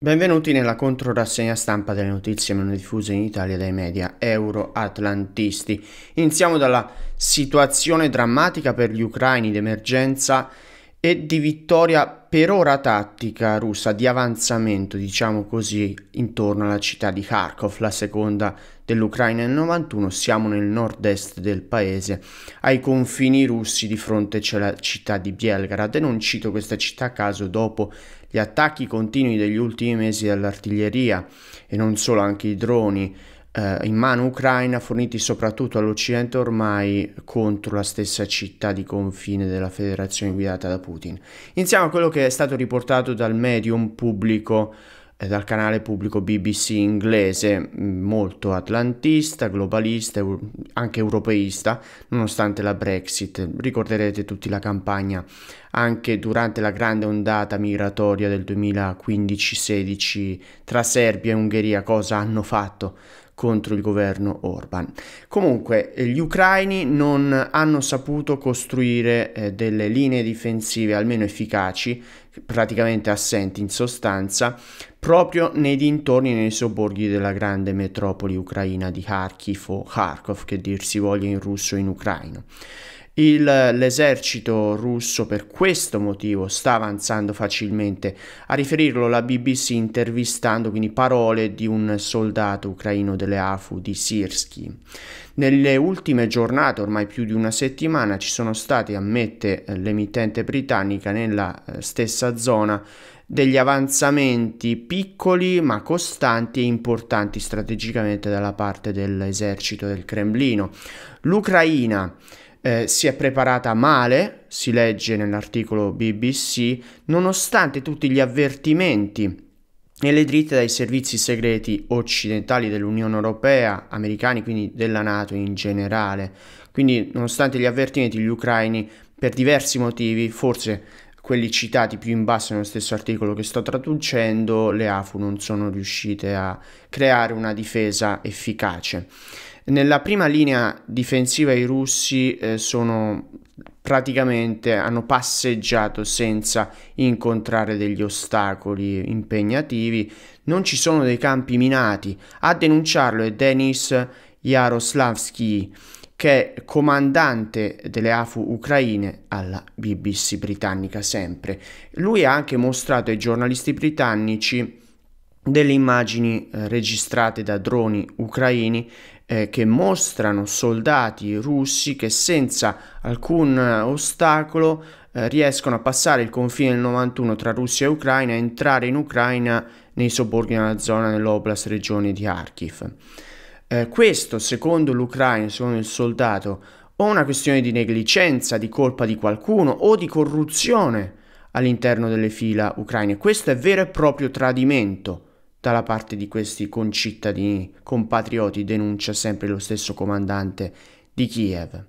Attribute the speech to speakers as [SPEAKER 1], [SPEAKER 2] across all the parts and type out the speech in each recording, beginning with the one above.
[SPEAKER 1] Benvenuti nella controrassegna stampa delle notizie meno diffuse in Italia dai media euroatlantisti. Iniziamo dalla situazione drammatica per gli ucraini d'emergenza e di vittoria per ora tattica russa di avanzamento, diciamo così, intorno alla città di Kharkov, la seconda dell'Ucraina nel 91, siamo nel nord-est del paese, ai confini russi di fronte c'è la città di Belgrad e non cito questa città a caso dopo gli attacchi continui degli ultimi mesi dall'artiglieria e non solo, anche i droni eh, in mano ucraina, forniti soprattutto all'Occidente ormai contro la stessa città di confine della federazione guidata da Putin. Iniziamo a quello che è stato riportato dal medium pubblico dal canale pubblico BBC inglese, mm, molto atlantista, globalista, anche europeista, nonostante la Brexit. Ricorderete tutti la campagna anche durante la grande ondata migratoria del 2015-16 tra Serbia e Ungheria, cosa hanno fatto contro il governo Orban. Comunque eh, gli ucraini non hanno saputo costruire eh, delle linee difensive almeno efficaci praticamente assenti in sostanza, proprio nei dintorni e nei sobborghi della grande metropoli ucraina di Kharkiv o Kharkov, che dir si voglia in russo e in ucraino. Il, l'esercito russo per questo motivo sta avanzando facilmente. A riferirlo la BBC intervistando quindi parole di un soldato ucraino delle AFU di Sirsky. Nelle ultime giornate, ormai più di una settimana, ci sono stati, ammette eh, l'emittente britannica, nella eh, stessa zona degli avanzamenti piccoli ma costanti e importanti strategicamente dalla parte dell'esercito del Cremlino. L'Ucraina eh, si è preparata male, si legge nell'articolo BBC, nonostante tutti gli avvertimenti e le dritte dai servizi segreti occidentali dell'Unione Europea, americani, quindi della Nato in generale. Quindi, nonostante gli avvertimenti, gli ucraini, per diversi motivi, forse quelli citati più in basso nello stesso articolo che sto traducendo, le AFU non sono riuscite a creare una difesa efficace. Nella prima linea difensiva i russi eh, sono praticamente hanno passeggiato senza incontrare degli ostacoli impegnativi, non ci sono dei campi minati. A denunciarlo è Denis Jaroslavski, che è comandante delle AFU ucraine alla BBC britannica sempre. Lui ha anche mostrato ai giornalisti britannici delle immagini eh, registrate da droni ucraini eh, che mostrano soldati russi che senza alcun eh, ostacolo eh, riescono a passare il confine del 91 tra Russia e Ucraina e entrare in Ucraina nei sobborghi della zona dell'Oblast regione di Kharkiv. Eh, questo, secondo l'Ucraina, secondo il soldato, o una questione di negligenza, di colpa di qualcuno o di corruzione all'interno delle fila ucraine. Questo è vero e proprio tradimento dalla parte di questi concittadini, compatrioti, denuncia sempre lo stesso comandante di Kiev.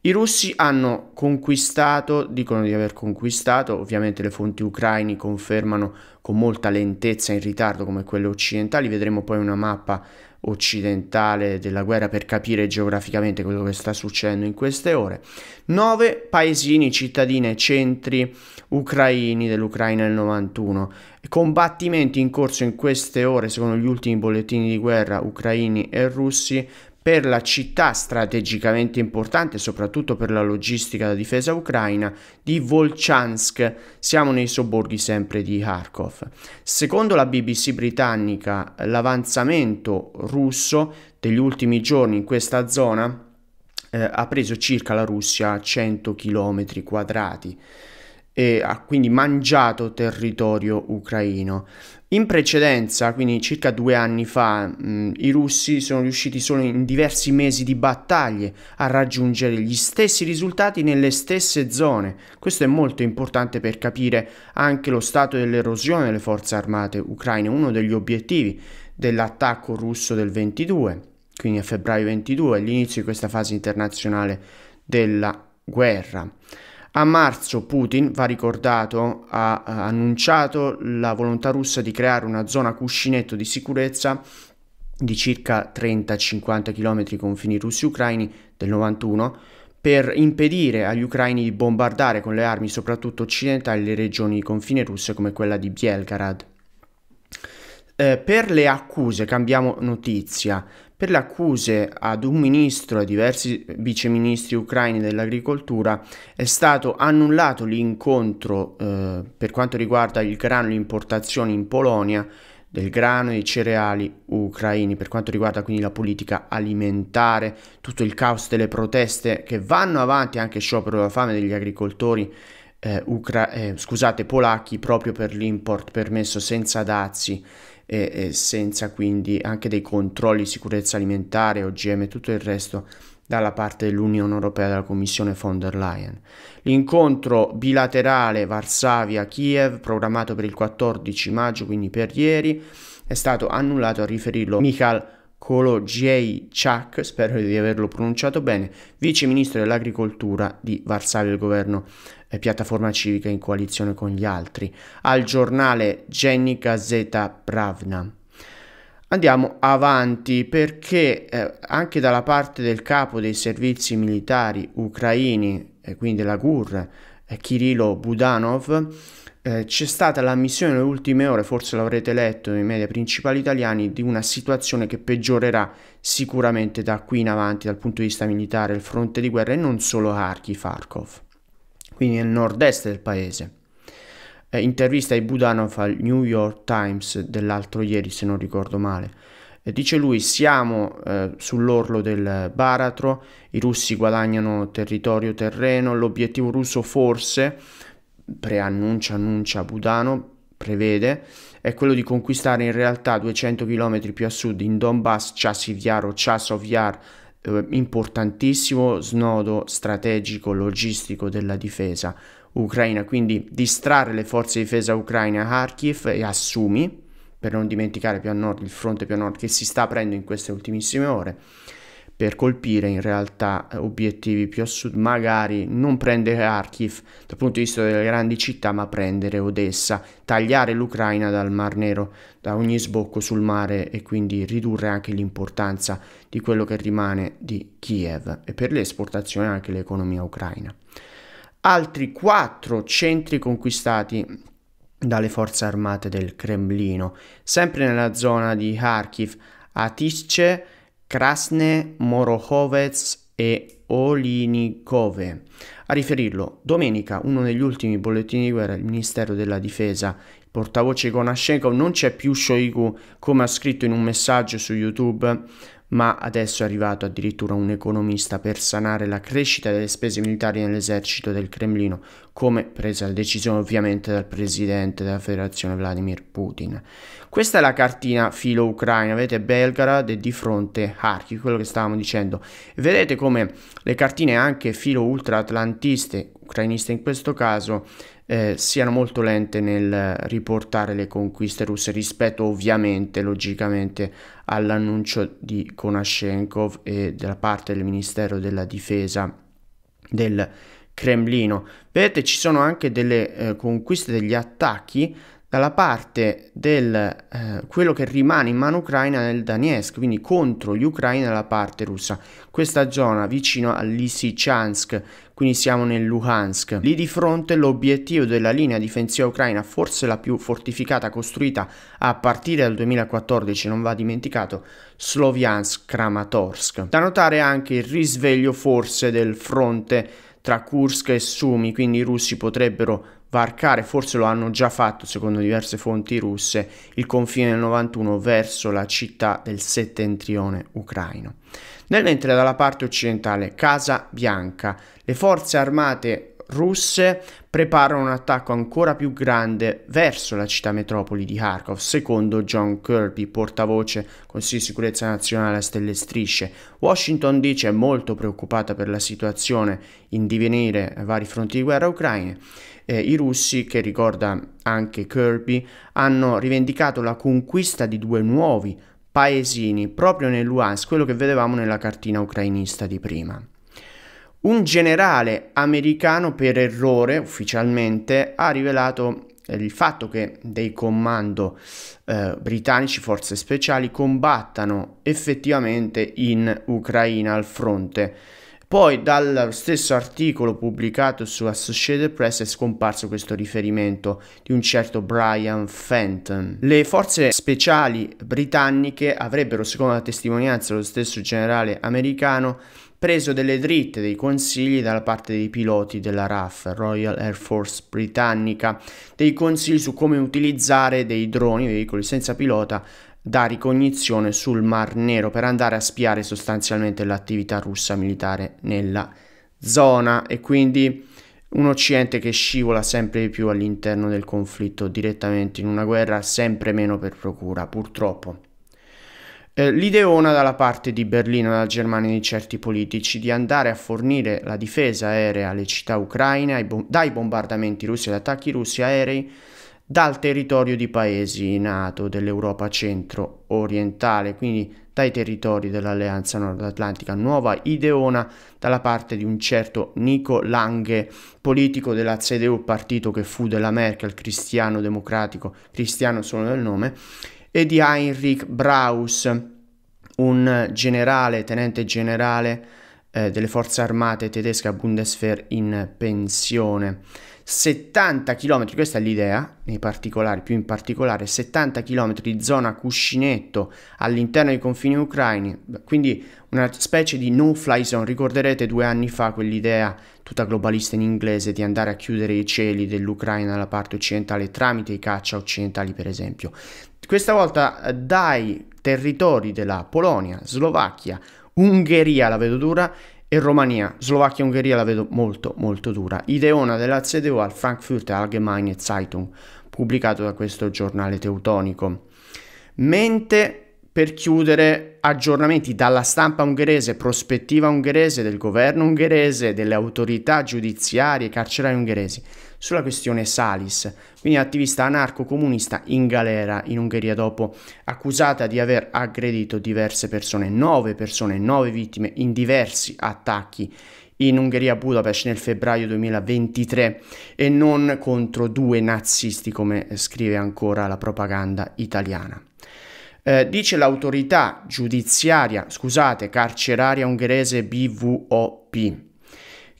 [SPEAKER 1] I russi hanno conquistato, dicono di aver conquistato, ovviamente le fonti ucraine confermano con molta lentezza in ritardo come quelle occidentali, vedremo poi una mappa occidentale della guerra per capire geograficamente quello che sta succedendo in queste ore. Nove paesini, cittadine, centri ucraini dell'Ucraina del 91. Combattimenti in corso in queste ore, secondo gli ultimi bollettini di guerra ucraini e russi, per la città strategicamente importante, soprattutto per la logistica della difesa ucraina, di Volchansk. Siamo nei sobborghi sempre di Kharkov. Secondo la BBC britannica, l'avanzamento russo degli ultimi giorni in questa zona eh, ha preso circa la Russia 100 km quadrati e ha quindi mangiato territorio ucraino. In precedenza, quindi circa due anni fa, mh, i russi sono riusciti solo in diversi mesi di battaglie a raggiungere gli stessi risultati nelle stesse zone. Questo è molto importante per capire anche lo stato dell'erosione delle forze armate ucraine, uno degli obiettivi dell'attacco russo del 22, quindi a febbraio 22, all'inizio di questa fase internazionale della guerra. A marzo Putin, va ricordato, ha annunciato la volontà russa di creare una zona cuscinetto di sicurezza di circa 30-50 km confini russi-ucraini del 91 per impedire agli ucraini di bombardare con le armi soprattutto occidentali le regioni di confine russe come quella di Belgorod. Eh, per le accuse, cambiamo notizia, per le accuse ad un ministro e diversi viceministri ucraini dell'agricoltura è stato annullato l'incontro eh, per quanto riguarda il grano e l'importazione in Polonia del grano e dei cereali ucraini per quanto riguarda quindi la politica alimentare, tutto il caos delle proteste che vanno avanti anche sciopero della fame degli agricoltori eh, ucra- eh, scusate, polacchi proprio per l'import permesso senza dazi e, e senza quindi anche dei controlli di sicurezza alimentare, OGM e tutto il resto dalla parte dell'Unione Europea, dalla Commissione von der Leyen. L'incontro bilaterale Varsavia-Kiev, programmato per il 14 maggio, quindi per ieri, è stato annullato a riferirlo Mikhail Kolodziejczak, spero di averlo pronunciato bene, vice ministro dell'agricoltura di Varsavia del governo piattaforma civica in coalizione con gli altri, al giornale Jenny Gazeta Pravna. Andiamo avanti perché eh, anche dalla parte del capo dei servizi militari ucraini, eh, quindi la GUR, eh, Kirilo Budanov, eh, c'è stata l'ammissione nelle ultime ore, forse l'avrete letto nei media principali italiani, di una situazione che peggiorerà sicuramente da qui in avanti dal punto di vista militare il fronte di guerra e non solo Kharkiv, Kharkov quindi nel nord-est del paese. Eh, intervista ai Budanov al New York Times dell'altro ieri, se non ricordo male. Eh, dice lui, siamo eh, sull'orlo del baratro, i russi guadagnano territorio terreno, l'obiettivo russo forse, preannuncia, annuncia Budano, prevede, è quello di conquistare in realtà 200 km più a sud, in Donbass, Chasivyar o Chasoviyar, eh, importantissimo snodo strategico logistico della difesa ucraina, quindi distrarre le forze di difesa ucraine a Kharkiv e assumi, per non dimenticare più a nord il fronte più a nord che si sta aprendo in queste ultimissime ore, per colpire in realtà obiettivi più a sud, magari non prendere Kharkiv dal punto di vista delle grandi città, ma prendere Odessa, tagliare l'Ucraina dal Mar Nero, da ogni sbocco sul mare e quindi ridurre anche l'importanza di quello che rimane di Kiev e per le esportazioni anche l'economia ucraina. Altri quattro centri conquistati dalle forze armate del Cremlino, sempre nella zona di Kharkiv, Atisce, Krasne, Morohovets e Olinikove. A riferirlo, domenica, uno degli ultimi bollettini di guerra del Ministero della Difesa, il portavoce Konashenko non c'è più Shoigu, come ha scritto in un messaggio su YouTube ma adesso è arrivato addirittura un economista per sanare la crescita delle spese militari nell'esercito del Cremlino, come presa la decisione ovviamente dal presidente della federazione Vladimir Putin. Questa è la cartina filo ucraina, vedete Belgrad e di fronte Kharkiv, quello che stavamo dicendo. Vedete come le cartine anche filo ultraatlantiste, ucrainiste in questo caso, eh, siano molto lente nel riportare le conquiste russe rispetto ovviamente, logicamente, all'annuncio di Konashenkov e da parte del Ministero della Difesa del Cremlino. Vedete, ci sono anche delle eh, conquiste, degli attacchi dalla parte del eh, quello che rimane in mano ucraina nel Donetsk, quindi contro gli ucraini dalla parte russa. Questa zona vicino all'Isichansk, quindi siamo nel Luhansk. Lì di fronte l'obiettivo della linea difensiva ucraina, forse la più fortificata costruita a partire dal 2014, non va dimenticato, Sloviansk-Kramatorsk. Da notare anche il risveglio forse del fronte tra Kursk e Sumi, quindi i russi potrebbero va forse lo hanno già fatto secondo diverse fonti russe, il confine del 91 verso la città del settentrione ucraino. Nel mentre dalla parte occidentale, Casa Bianca, le forze armate russe preparano un attacco ancora più grande verso la città metropoli di Kharkov, secondo John Kirby, portavoce Consiglio di sicurezza nazionale a stelle strisce. Washington dice è molto preoccupata per la situazione in divenire ai vari fronti di guerra ucraine eh, i russi, che ricorda anche Kirby, hanno rivendicato la conquista di due nuovi paesini proprio nel Luhansk, quello che vedevamo nella cartina ucrainista di prima. Un generale americano per errore ufficialmente ha rivelato eh, il fatto che dei comando eh, britannici, forze speciali, combattano effettivamente in Ucraina al fronte poi dal stesso articolo pubblicato su Associated Press è scomparso questo riferimento di un certo Brian Fenton. Le forze speciali britanniche avrebbero, secondo la testimonianza dello stesso generale americano, preso delle dritte, dei consigli dalla parte dei piloti della RAF, Royal Air Force britannica, dei consigli su come utilizzare dei droni, veicoli senza pilota, da ricognizione sul Mar Nero per andare a spiare sostanzialmente l'attività russa militare nella zona e quindi un Occidente che scivola sempre di più all'interno del conflitto direttamente in una guerra sempre meno per procura, purtroppo. Eh, L'ideona dalla parte di Berlino, dalla Germania di certi politici, di andare a fornire la difesa aerea alle città ucraine bom dai bombardamenti russi e ad attacchi russi aerei dal territorio di paesi NATO dell'Europa centro-orientale, quindi dai territori dell'Alleanza Nord-Atlantica, nuova ideona dalla parte di un certo Nico Lange, politico della CDU, partito che fu della Merkel, cristiano democratico, cristiano solo nel nome, e di Heinrich Braus, un generale, tenente generale eh, delle forze armate tedesche a Bundeswehr in pensione. 70 km, questa è l'idea, nei particolari, più in particolare, 70 km di zona cuscinetto all'interno dei confini ucraini, quindi una specie di no-fly zone. Ricorderete due anni fa quell'idea tutta globalista in inglese di andare a chiudere i cieli dell'Ucraina dalla parte occidentale tramite i caccia occidentali, per esempio. Questa volta eh, dai territori della Polonia, Slovacchia, Ungheria la vedo dura e Romania, Slovacchia e Ungheria la vedo molto molto dura. Ideona della CDU al Frankfurt Allgemeine Zeitung, pubblicato da questo giornale teutonico. Mente per chiudere aggiornamenti dalla stampa ungherese, prospettiva ungherese, del governo ungherese, delle autorità giudiziarie, carcerarie ungheresi sulla questione Salis, quindi attivista anarco-comunista in galera in Ungheria dopo accusata di aver aggredito diverse persone, nove persone, nove vittime in diversi attacchi in Ungheria Budapest nel febbraio 2023 e non contro due nazisti come scrive ancora la propaganda italiana. Eh, dice l'autorità giudiziaria, scusate, carceraria ungherese BVOP,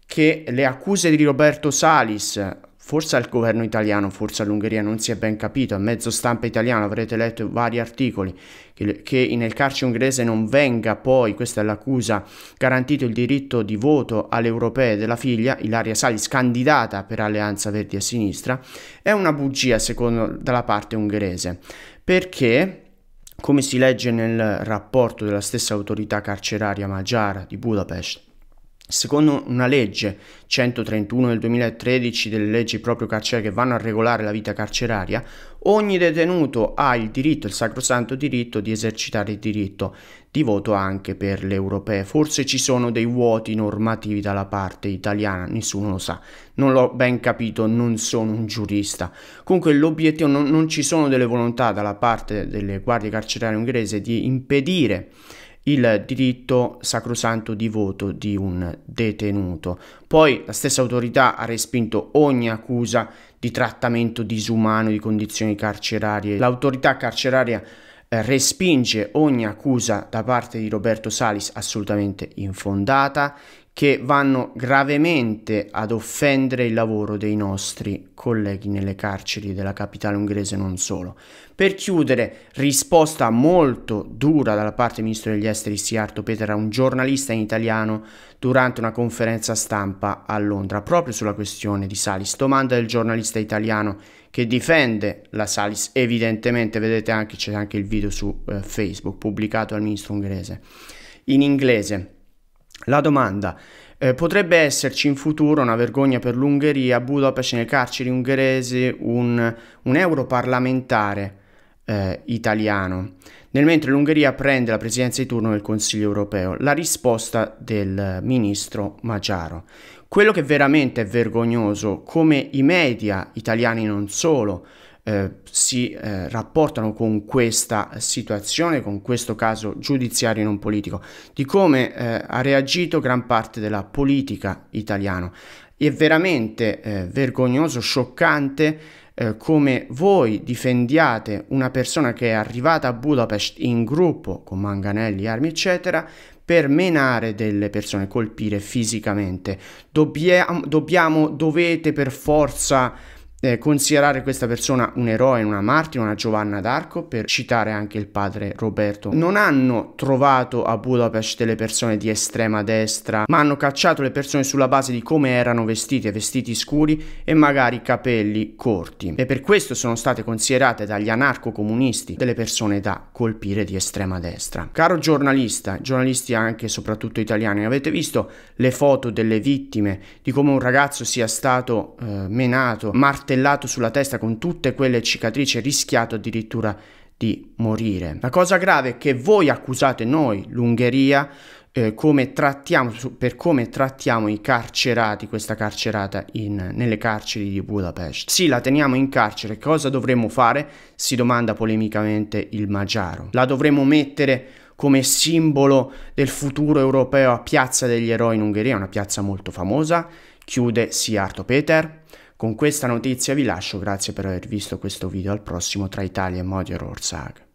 [SPEAKER 1] che le accuse di Roberto Salis, forse al governo italiano, forse all'Ungheria, non si è ben capito, a mezzo stampa italiana avrete letto vari articoli, che, che nel carcere ungherese non venga poi, questa è l'accusa, garantito il diritto di voto alle europee della figlia, Ilaria Salis, candidata per Alleanza Verdi e Sinistra, è una bugia secondo dalla parte ungherese, perché come si legge nel rapporto della stessa autorità carceraria magiara di Budapest Secondo una legge 131 del 2013 delle leggi proprio carcerarie che vanno a regolare la vita carceraria, ogni detenuto ha il diritto, il sacrosanto diritto di esercitare il diritto di voto anche per le europee. Forse ci sono dei vuoti normativi dalla parte italiana, nessuno lo sa. Non l'ho ben capito, non sono un giurista. Comunque l'obiettivo non, non ci sono delle volontà dalla parte delle guardie carcerarie ungherese di impedire il diritto sacrosanto di voto di un detenuto. Poi la stessa autorità ha respinto ogni accusa di trattamento disumano di condizioni carcerarie. L'autorità carceraria eh, respinge ogni accusa da parte di Roberto Salis assolutamente infondata che vanno gravemente ad offendere il lavoro dei nostri colleghi nelle carceri della capitale ungherese non solo. Per chiudere, risposta molto dura dalla parte del ministro degli esteri Siarto Peter a un giornalista in italiano durante una conferenza stampa a Londra proprio sulla questione di Salis. Domanda del giornalista italiano che difende la Salis, evidentemente vedete anche c'è anche il video su eh, Facebook pubblicato al ministro ungherese in inglese. La domanda eh, potrebbe esserci in futuro una vergogna per l'Ungheria, a Budapest nelle carceri ungheresi un, un europarlamentare eh, italiano, nel mentre l'Ungheria prende la presidenza di turno del Consiglio europeo. La risposta del ministro Maggiaro. Quello che veramente è vergognoso, come i media italiani non solo, eh, si eh, rapportano con questa situazione, con questo caso giudiziario non politico, di come eh, ha reagito gran parte della politica italiana. È veramente eh, vergognoso, scioccante eh, come voi difendiate una persona che è arrivata a Budapest in gruppo con manganelli, armi, eccetera, per menare delle persone, colpire fisicamente. Dobbiamo, dobbiamo dovete per forza eh, considerare questa persona un eroe, una martire, una Giovanna d'Arco, per citare anche il padre Roberto. Non hanno trovato a Budapest delle persone di estrema destra, ma hanno cacciato le persone sulla base di come erano vestite, vestiti scuri e magari capelli corti. E per questo sono state considerate dagli anarco-comunisti delle persone da colpire di estrema destra. Caro giornalista, giornalisti anche e soprattutto italiani, avete visto le foto delle vittime, di come un ragazzo sia stato eh, menato, martirato, martellato sulla testa con tutte quelle cicatrici e rischiato addirittura di morire. La cosa grave è che voi accusate noi, l'Ungheria, eh, come trattiamo, per come trattiamo i carcerati, questa carcerata in, nelle carceri di Budapest. Sì, la teniamo in carcere, cosa dovremmo fare? Si domanda polemicamente il Magiaro. La dovremmo mettere come simbolo del futuro europeo a Piazza degli Eroi in Ungheria, una piazza molto famosa. Chiude Siarto Peter. Con questa notizia vi lascio, grazie per aver visto questo video, al prossimo tra Italia e Modior Orsaga.